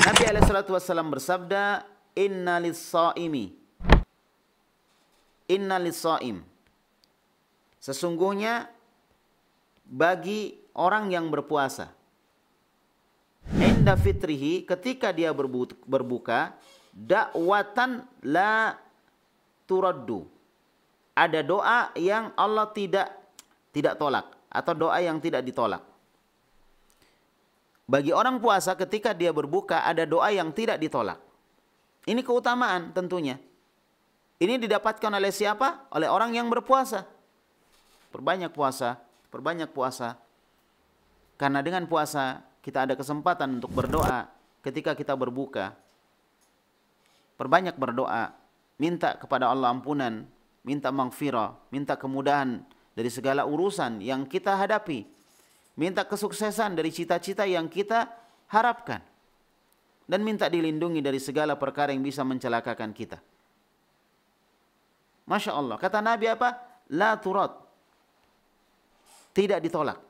Nabi SAW bersabda, Inna lissaimi. Inna lissaim. Sesungguhnya bagi orang yang berpuasa. Inda fitrihi ketika dia berbuka, dakwatan la turaddu. Ada doa yang Allah tidak tidak tolak atau doa yang tidak ditolak. Bagi orang puasa ketika dia berbuka ada doa yang tidak ditolak. Ini keutamaan tentunya. Ini didapatkan oleh siapa? Oleh orang yang berpuasa. Perbanyak puasa, perbanyak puasa. Karena dengan puasa kita ada kesempatan untuk berdoa ketika kita berbuka. Perbanyak berdoa, minta kepada Allah ampunan, minta mangfirah, minta kemudahan dari segala urusan yang kita hadapi Minta kesuksesan dari cita-cita yang kita harapkan. Dan minta dilindungi dari segala perkara yang bisa mencelakakan kita. Masya Allah. Kata Nabi apa? La turat. Tidak ditolak.